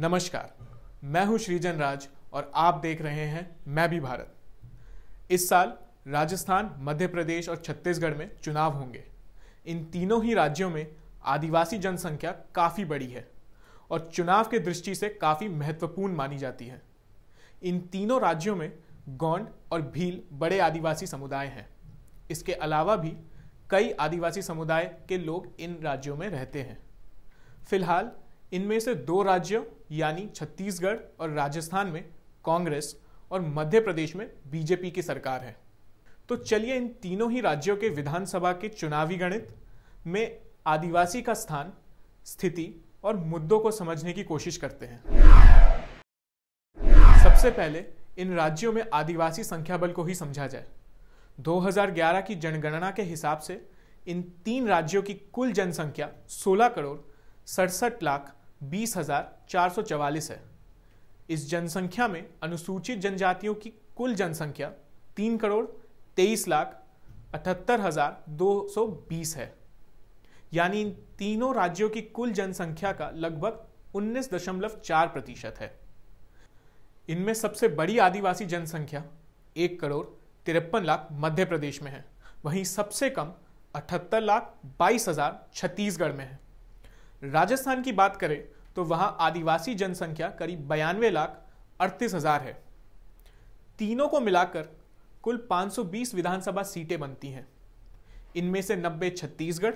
नमस्कार मैं हूं श्रीजन राज और आप देख रहे हैं मैं भी भारत इस साल राजस्थान मध्य प्रदेश और छत्तीसगढ़ में चुनाव होंगे इन तीनों ही राज्यों में आदिवासी जनसंख्या काफ़ी बड़ी है और चुनाव के दृष्टि से काफ़ी महत्वपूर्ण मानी जाती है इन तीनों राज्यों में गौंड और भील बड़े आदिवासी समुदाय हैं इसके अलावा भी कई आदिवासी समुदाय के लोग इन राज्यों में रहते हैं फिलहाल इनमें से दो राज्यों यानी छत्तीसगढ़ और राजस्थान में कांग्रेस और मध्य प्रदेश में बीजेपी की सरकार है तो चलिए इन तीनों ही राज्यों के विधानसभा के चुनावी गणित में आदिवासी का स्थान स्थिति और मुद्दों को समझने की कोशिश करते हैं सबसे पहले इन राज्यों में आदिवासी संख्या बल को ही समझा जाए 2011 की जनगणना के हिसाब से इन तीन राज्यों की कुल जनसंख्या 16 करोड़ सड़सठ लाख बीस हजार चार सौ चवालीस है इस जनसंख्या में अनुसूचित जनजातियों की कुल जनसंख्या तीन करोड़ तेईस लाख अठहत्तर हजार दो सौ बीस है यानी इन तीनों राज्यों की कुल जनसंख्या का लगभग उन्नीस दशमलव चार प्रतिशत है इनमें सबसे बड़ी आदिवासी जनसंख्या एक करोड़ तिरपन लाख मध्य प्रदेश में है वहीं सबसे कम अठहत्तर लाख बाईस हजार छत्तीसगढ़ में है राजस्थान की बात करें तो वहाँ आदिवासी जनसंख्या करीब बयानवे लाख अड़तीस हज़ार है तीनों को मिलाकर कुल 520 विधानसभा सीटें बनती हैं इनमें से 90 छत्तीसगढ़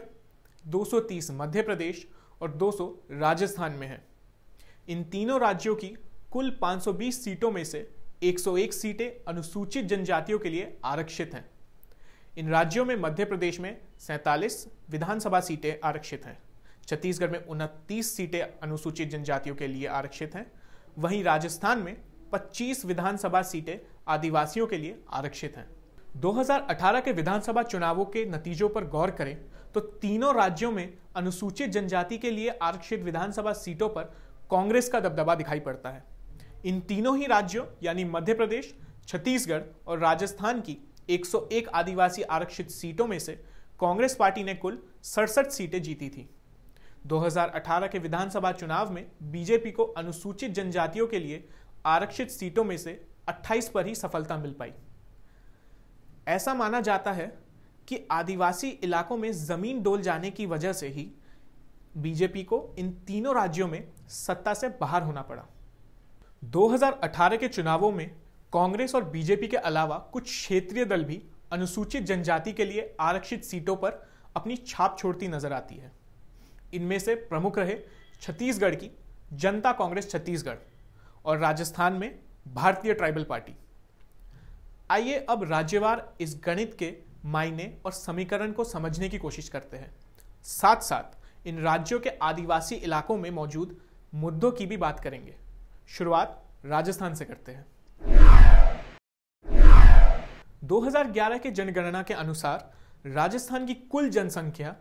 230 मध्य प्रदेश और 200 राजस्थान में हैं इन तीनों राज्यों की कुल 520 सीटों में से 101 सीटें अनुसूचित जनजातियों के लिए आरक्षित हैं इन राज्यों में मध्य प्रदेश में सैंतालीस विधानसभा सीटें आरक्षित हैं छत्तीसगढ़ में उनतीस सीटें अनुसूचित जनजातियों के लिए आरक्षित हैं वहीं राजस्थान में 25 विधानसभा सीटें आदिवासियों के लिए आरक्षित हैं 2018 के विधानसभा चुनावों के नतीजों पर गौर करें तो तीनों राज्यों में अनुसूचित जनजाति के लिए आरक्षित विधानसभा सीटों पर कांग्रेस का दबदबा दिखाई पड़ता है इन तीनों ही राज्यों यानी मध्य प्रदेश छत्तीसगढ़ और राजस्थान की 101 आदिवासी आरक्षित सीटों में से कांग्रेस पार्टी ने कुल सड़सठ सीटें जीती थी 2018 के विधानसभा चुनाव में बीजेपी को अनुसूचित जनजातियों के लिए आरक्षित सीटों में से 28 पर ही सफलता मिल पाई ऐसा माना जाता है कि आदिवासी इलाकों में जमीन डोल जाने की वजह से ही बीजेपी को इन तीनों राज्यों में सत्ता से बाहर होना पड़ा 2018 के चुनावों में कांग्रेस और बीजेपी के अलावा कुछ क्षेत्रीय दल भी अनुसूचित जनजाति के लिए आरक्षित सीटों पर अपनी छाप छोड़ती नजर आती है इनमें से प्रमुख रहे छत्तीसगढ़ की जनता कांग्रेस छत्तीसगढ़ और राजस्थान में भारतीय ट्राइबल पार्टी आइए अब राज्यवार इस गणित के मायने और समीकरण को समझने की कोशिश करते हैं साथ साथ इन राज्यों के आदिवासी इलाकों में मौजूद मुद्दों की भी बात करेंगे शुरुआत राजस्थान से करते हैं 2011 के जनगणना के अनुसार राजस्थान की कुल जनसंख्या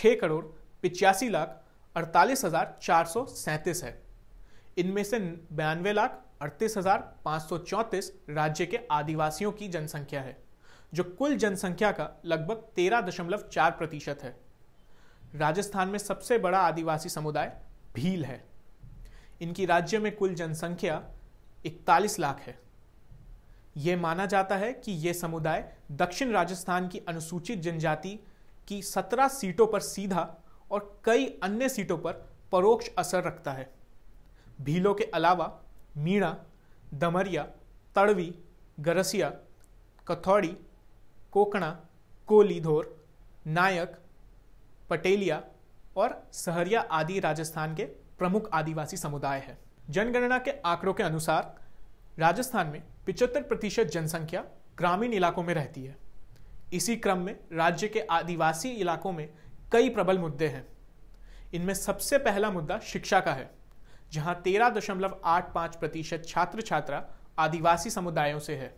6 करोड़ पिचासी लाख अड़तालीस हज़ार चार सौ सैंतीस है इनमें से बयानवे लाख अड़तीस हज़ार पाँच सौ चौंतीस राज्य के आदिवासियों की जनसंख्या है जो कुल जनसंख्या का लगभग तेरह दशमलव चार प्रतिशत है राजस्थान में सबसे बड़ा आदिवासी समुदाय भील है इनकी राज्य में कुल जनसंख्या इकतालीस लाख है यह माना जाता है कि यह समुदाय दक्षिण राजस्थान की अनुसूचित जनजाति की सत्रह सीटों पर सीधा और कई अन्य सीटों पर परोक्ष असर रखता है भीलों के अलावा मीणा दमरिया तड़वी गरसिया कथौड़ी कोकणा कोलीधोर नायक पटेलिया और सहरिया आदि राजस्थान के प्रमुख आदिवासी समुदाय हैं जनगणना के आंकड़ों के अनुसार राजस्थान में पिचहत्तर प्रतिशत जनसंख्या ग्रामीण इलाकों में रहती है इसी क्रम में राज्य के आदिवासी इलाकों में कई प्रबल मुद्दे हैं इनमें सबसे पहला मुद्दा शिक्षा का है जहां तेरह दशमलव आठ पाँच प्रतिशत छात्र छात्रा आदिवासी समुदायों से है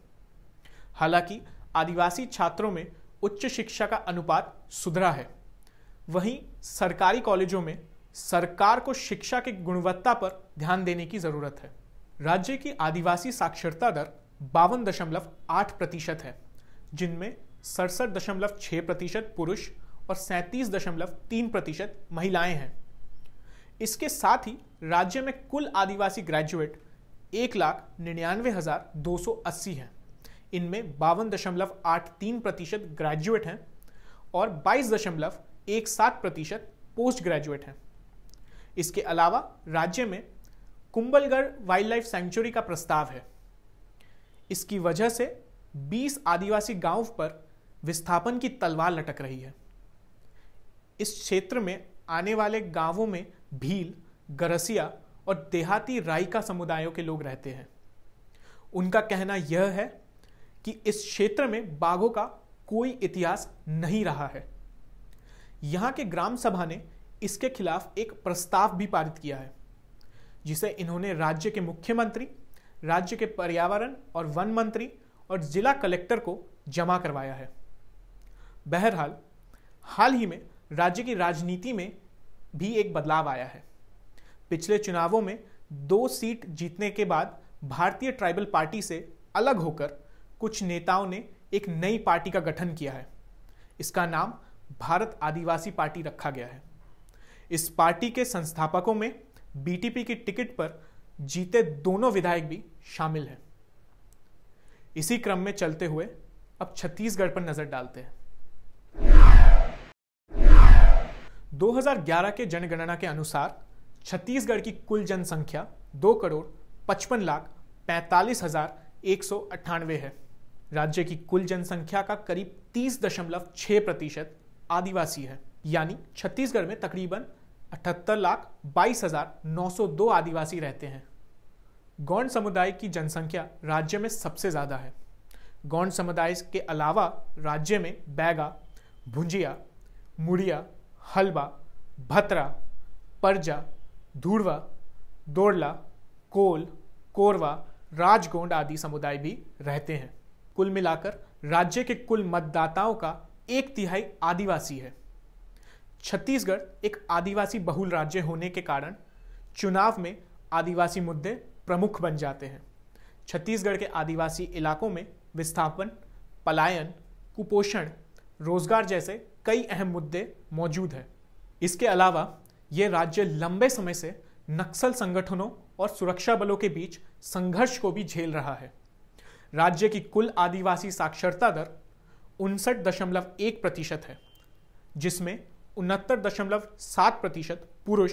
हालांकि आदिवासी छात्रों में उच्च शिक्षा का अनुपात सुधरा है वहीं सरकारी कॉलेजों में सरकार को शिक्षा की गुणवत्ता पर ध्यान देने की ज़रूरत है राज्य की आदिवासी साक्षरता दर बावन दशमलव आठ प्रतिशत है जिनमें सड़सठ दशमलव छः प्रतिशत पुरुष और सैंतीस दशमलव तीन प्रतिशत महिलाएं हैं इसके साथ ही राज्य में कुल आदिवासी ग्रेजुएट एक लाख निन्यानवे हज़ार दो सौ अस्सी हैं इनमें बावन दशमलव आठ तीन प्रतिशत ग्रेजुएट हैं और बाईस दशमलव एक सात प्रतिशत पोस्ट ग्रेजुएट हैं इसके अलावा राज्य में कुंबलगढ़ वाइल्ड लाइफ सेंचुरी का प्रस्ताव है इसकी वजह से 20 आदिवासी गांव पर विस्थापन की तलवार लटक रही है इस क्षेत्र में आने वाले गांवों में भील गरसिया और देहाती रायका समुदायों के लोग रहते हैं उनका कहना यह है कि इस क्षेत्र में बाघों का कोई इतिहास नहीं रहा है यहां के ग्राम सभा ने इसके खिलाफ एक प्रस्ताव भी पारित किया है जिसे इन्होंने राज्य के मुख्यमंत्री राज्य के पर्यावरण और वन मंत्री और जिला कलेक्टर को जमा करवाया है बहरहाल हाल ही में राज्य की राजनीति में भी एक बदलाव आया है पिछले चुनावों में दो सीट जीतने के बाद भारतीय ट्राइबल पार्टी से अलग होकर कुछ नेताओं ने एक नई पार्टी का गठन किया है इसका नाम भारत आदिवासी पार्टी रखा गया है इस पार्टी के संस्थापकों में बीटीपी की टिकट पर जीते दोनों विधायक भी शामिल हैं इसी क्रम में चलते हुए अब छत्तीसगढ़ पर नज़र डालते हैं 2011 के जनगणना के अनुसार छत्तीसगढ़ की कुल जनसंख्या दो करोड़ पचपन लाख पैंतालीस हजार एक सौ अट्ठानवे है राज्य की कुल जनसंख्या का करीब तीस दशमलव छः प्रतिशत आदिवासी है यानी छत्तीसगढ़ में तकरीबन अठहत्तर लाख बाईस हजार नौ सौ दो आदिवासी रहते हैं गौंड समुदाय की जनसंख्या राज्य में सबसे ज़्यादा है गौंड समुदाय के अलावा राज्य में बैगा भुंजिया मुड़िया हलवा भतरा परजा धूड़वा दोड़ला कोल कोरवा राजगोंड आदि समुदाय भी रहते हैं कुल मिलाकर राज्य के कुल मतदाताओं का एक तिहाई आदिवासी है छत्तीसगढ़ एक आदिवासी बहुल राज्य होने के कारण चुनाव में आदिवासी मुद्दे प्रमुख बन जाते हैं छत्तीसगढ़ के आदिवासी इलाकों में विस्थापन पलायन कुपोषण रोजगार जैसे कई अहम मुद्दे मौजूद हैं इसके अलावा ये राज्य लंबे समय से नक्सल संगठनों और सुरक्षा बलों के बीच संघर्ष को भी झेल रहा है राज्य की कुल आदिवासी साक्षरता दर उनसठ दशमलव एक प्रतिशत है जिसमें उनहत्तर दशमलव सात प्रतिशत पुरुष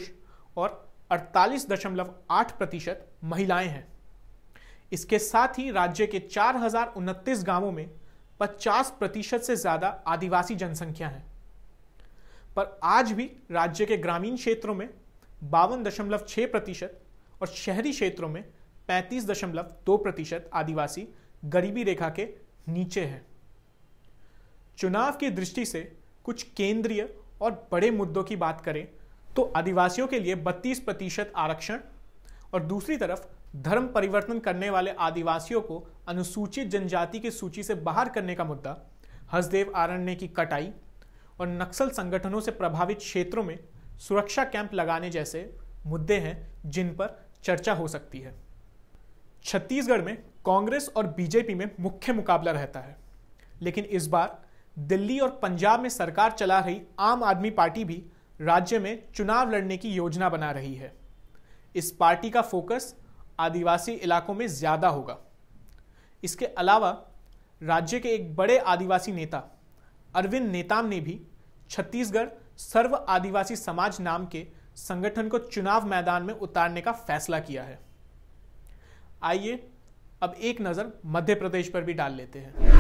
और अड़तालीस दशमलव आठ प्रतिशत महिलाएं हैं इसके साथ ही राज्य के चार हजार उनतीस गाँवों में 50 प्रतिशत से ज़्यादा आदिवासी जनसंख्या है पर आज भी राज्य के ग्रामीण क्षेत्रों में बावन दशमलव छह प्रतिशत और शहरी क्षेत्रों में पैंतीस दशमलव दो प्रतिशत आदिवासी गरीबी रेखा के नीचे हैं चुनाव की दृष्टि से कुछ केंद्रीय और बड़े मुद्दों की बात करें तो आदिवासियों के लिए बत्तीस प्रतिशत आरक्षण और दूसरी तरफ धर्म परिवर्तन करने वाले आदिवासियों को अनुसूचित जनजाति की सूची से बाहर करने का मुद्दा हसदेव आरण्य की कटाई और नक्सल संगठनों से प्रभावित क्षेत्रों में सुरक्षा कैंप लगाने जैसे मुद्दे हैं जिन पर चर्चा हो सकती है छत्तीसगढ़ में कांग्रेस और बीजेपी में मुख्य मुकाबला रहता है लेकिन इस बार दिल्ली और पंजाब में सरकार चला रही आम आदमी पार्टी भी राज्य में चुनाव लड़ने की योजना बना रही है इस पार्टी का फोकस आदिवासी इलाकों में ज़्यादा होगा इसके अलावा राज्य के एक बड़े आदिवासी नेता अरविंद नेताम ने भी छत्तीसगढ़ सर्व आदिवासी समाज नाम के संगठन को चुनाव मैदान में उतारने का फैसला किया है आइए अब एक नज़र मध्य प्रदेश पर भी डाल लेते हैं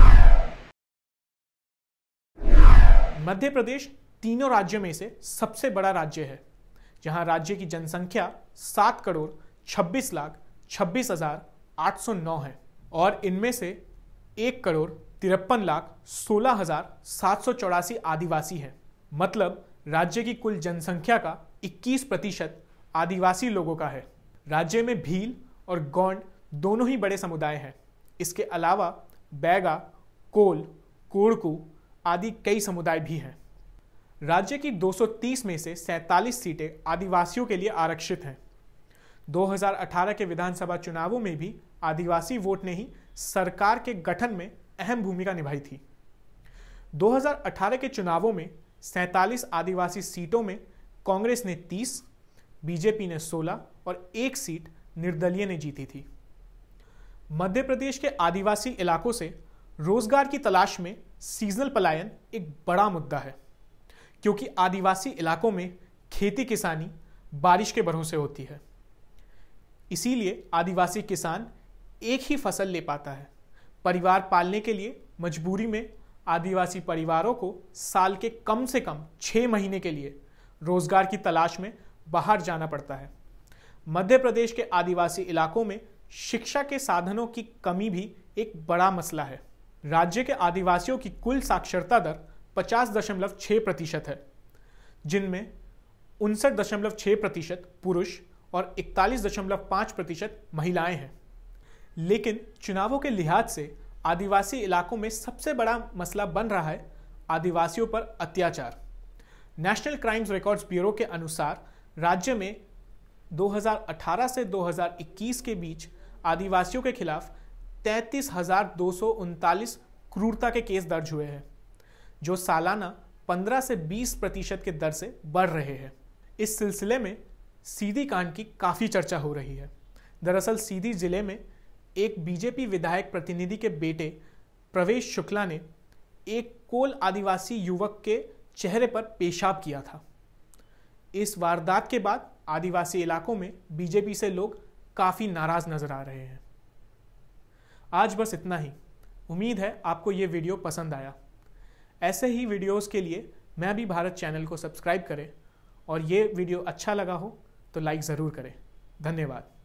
मध्य प्रदेश तीनों राज्यों में से सबसे बड़ा राज्य है जहां राज्य की जनसंख्या सात करोड़ छब्बीस लाख छब्बीस हजार आठ सौ नौ है और इनमें से एक करोड़ तिरपन लाख सोलह हजार सात सौ चौरासी आदिवासी हैं मतलब राज्य की कुल जनसंख्या का 21 प्रतिशत आदिवासी लोगों का है राज्य में भील और गौंड दोनों ही बड़े समुदाय हैं इसके अलावा बैगा कोल कोड़कू आदि कई समुदाय भी हैं राज्य की 230 में से 47 सीटें आदिवासियों के लिए आरक्षित हैं 2018 के विधानसभा चुनावों में भी आदिवासी वोट ने ही सरकार के गठन में अहम भूमिका निभाई थी 2018 के चुनावों में सैंतालीस आदिवासी सीटों में कांग्रेस ने 30, बीजेपी ने 16 और एक सीट निर्दलीय ने जीती थी मध्य प्रदेश के आदिवासी इलाकों से रोजगार की तलाश में सीजनल पलायन एक बड़ा मुद्दा है क्योंकि आदिवासी इलाकों में खेती किसानी बारिश के भरोसे होती है इसीलिए आदिवासी किसान एक ही फसल ले पाता है परिवार पालने के लिए मजबूरी में आदिवासी परिवारों को साल के कम से कम छः महीने के लिए रोजगार की तलाश में बाहर जाना पड़ता है मध्य प्रदेश के आदिवासी इलाकों में शिक्षा के साधनों की कमी भी एक बड़ा मसला है राज्य के आदिवासियों की कुल साक्षरता दर पचास दशमलव छः प्रतिशत है जिनमें उनसठ दशमलव छः प्रतिशत पुरुष और पांच प्रतिशत महिलाएं हैं लेकिन चुनावों के लिहाज से आदिवासी इलाकों में सबसे बड़ा मसला बन रहा है आदिवासियों पर अत्याचार नेशनल क्राइम्स रिकॉर्ड्स ब्यूरो के अनुसार राज्य में 2018 से 2021 के बीच आदिवासियों के खिलाफ तैंतीस क्रूरता के केस दर्ज हुए हैं जो सालाना 15 से 20 प्रतिशत के दर से बढ़ रहे हैं इस सिलसिले में सीधी कांड की काफ़ी चर्चा हो रही है दरअसल सीधी जिले में एक बीजेपी विधायक प्रतिनिधि के बेटे प्रवेश शुक्ला ने एक कोल आदिवासी युवक के चेहरे पर पेशाब किया था इस वारदात के बाद आदिवासी इलाकों में बीजेपी से लोग काफ़ी नाराज़ नज़र आ रहे हैं आज बस इतना ही उम्मीद है आपको ये वीडियो पसंद आया ऐसे ही वीडियोस के लिए मैं भी भारत चैनल को सब्सक्राइब करें और ये वीडियो अच्छा लगा हो तो लाइक ज़रूर करें धन्यवाद